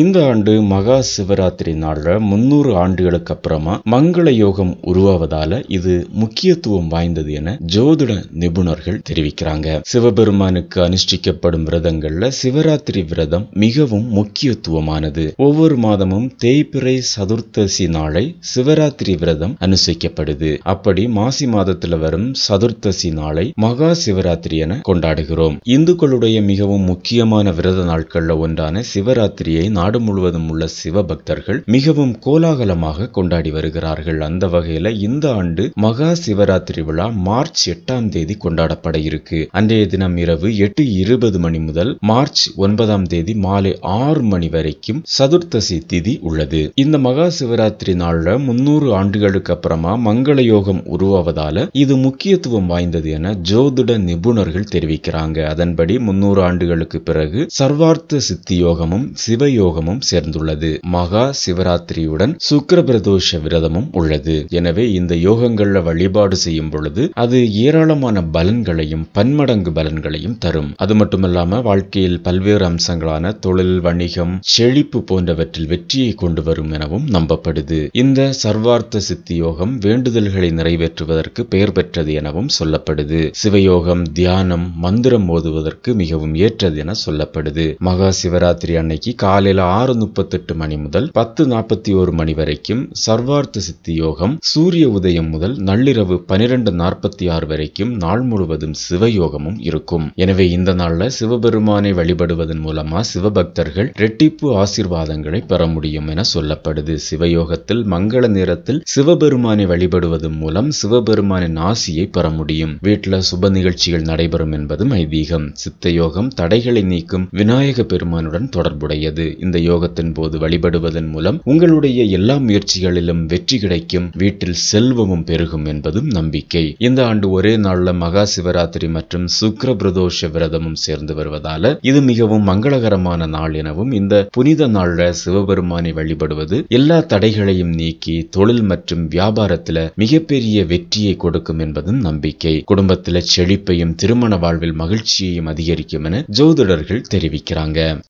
இந்த ஆண்டு மகா சிவராத்திரி நாளில் முன்னூறு ஆண்டுகளுக்கு அப்புறமா மங்கள யோகம் உருவாவதால இது முக்கியத்துவம் வாய்ந்தது என ஜோதிட நிபுணர்கள் தெரிவிக்கிறாங்க சிவபெருமானுக்கு அனுஷ்டிக்கப்படும் விரதங்கள்ல சிவராத்திரி விரதம் மிகவும் முக்கியத்துவமானது ஒவ்வொரு மாதமும் தேய்பிறை சதுர்த்தசி நாளை சிவராத்திரி விரதம் அனுஷ்டிக்கப்படுது அப்படி மாசி மாதத்துல வரும் சதுர்த்தசி நாளை மகா சிவராத்திரி என கொண்டாடுகிறோம் இந்துக்களுடைய மிகவும் முக்கியமான விரத நாட்கள்ல ஒன்றான சிவராத்திரியை நாடு முழுவதும் உள்ள சிவபக்தர்கள் மிகவும் கோலாகலமாக கொண்டாடி வருகிறார்கள் அந்த வகையில இந்த ஆண்டு மகா சிவராத்திரி விழா மார்ச் எட்டாம் தேதி கொண்டாடப்பட இருக்கு அன்றைய தினம் இரவு எட்டு இருபது மணி முதல் மார்ச் ஒன்பதாம் தேதி மாலை ஆறு மணி வரைக்கும் சதுர்த்தசி திதி உள்ளது இந்த மகா சிவராத்திரி நாள்ல முன்னூறு ஆண்டுகளுக்கு அப்புறமா மங்கள யோகம் உருவாவதால இது முக்கியத்துவம் வாய்ந்தது என ஜோதிட நிபுணர்கள் தெரிவிக்கிறாங்க அதன்படி முன்னூறு ஆண்டுகளுக்கு பிறகு சர்வார்த்த சித்தி யோகமும் சிவயோகம் யோகமும் சேர்ந்துள்ளது மகா சிவராத்திரியுடன் சுக்கர பிரதோஷ விரதமும் உள்ளது எனவே இந்த யோகங்கள்ல வழிபாடு செய்யும் பொழுது அது ஏராளமான பலன்களையும் பன்மடங்கு பலன்களையும் தரும் அது மட்டுமல்லாம வாழ்க்கையில் பல்வேறு அம்சங்களான தொழில் வணிகம் செழிப்பு போன்றவற்றில் வெற்றியை கொண்டு வரும் எனவும் நம்பப்படுது இந்த சர்வார்த்த சித்தி யோகம் வேண்டுதல்களை நிறைவேற்றுவதற்கு பெயர் பெற்றது எனவும் சொல்லப்படுது சிவயோகம் தியானம் மந்திரம் ஓதுவதற்கு மிகவும் ஏற்றது என சொல்லப்படுது மகா சிவராத்திரி அன்னைக்கு காலையில ஆறு முப்பத்தெட்டு மணி முதல் பத்து நாற்பத்தி ஒரு மணி வரைக்கும் சர்வார்த்த சித்தி யோகம் சூரிய உதயம் முதல் நள்ளிரவு பனிரெண்டு நாற்பத்தி ஆறு வரைக்கும் நாள் முழுவதும் சிவயோகமும் இருக்கும் எனவே இந்த நாள்ல சிவபெருமானை வழிபடுவதன் மூலமா சிவபக்தர்கள் ரெட்டிப்பு ஆசிர்வாதங்களை பெற முடியும் என சொல்லப்படுது சிவயோகத்தில் மங்கள நேரத்தில் சிவபெருமானை வழிபடுவதன் மூலம் சிவபெருமானின் ஆசியை பெற முடியும் வீட்டில் சுப நிகழ்ச்சிகள் நடைபெறும் என்பதும் ஐதீகம் சித்த யோகம் தடைகளை நீக்கும் விநாயக பெருமானுடன் தொடர்புடையது இந்த யோகத்தின் போது வழிபடுவதன் மூலம் உங்களுடைய எல்லா முயற்சிகளிலும் வெற்றி கிடைக்கும் வீட்டில் செல்வமும் பெருகும் என்பதும் நம்பிக்கை இந்த ஆண்டு ஒரே நாள்ல மகா சிவராத்திரி மற்றும் சுக்கரபிரதோஷ விரதமும் சேர்ந்து வருவதால இது மிகவும் மங்களகரமான நாள் எனவும் இந்த புனித நாள்ல சிவபெருமானை வழிபடுவது எல்லா தடைகளையும் நீக்கி தொழில் மற்றும் வியாபாரத்துல மிகப்பெரிய வெற்றியை கொடுக்கும் என்பதும் நம்பிக்கை குடும்பத்தில் செழிப்பையும் திருமண வாழ்வில் மகிழ்ச்சியையும் அதிகரிக்கும் என ஜோதிடர்கள் தெரிவிக்கிறாங்க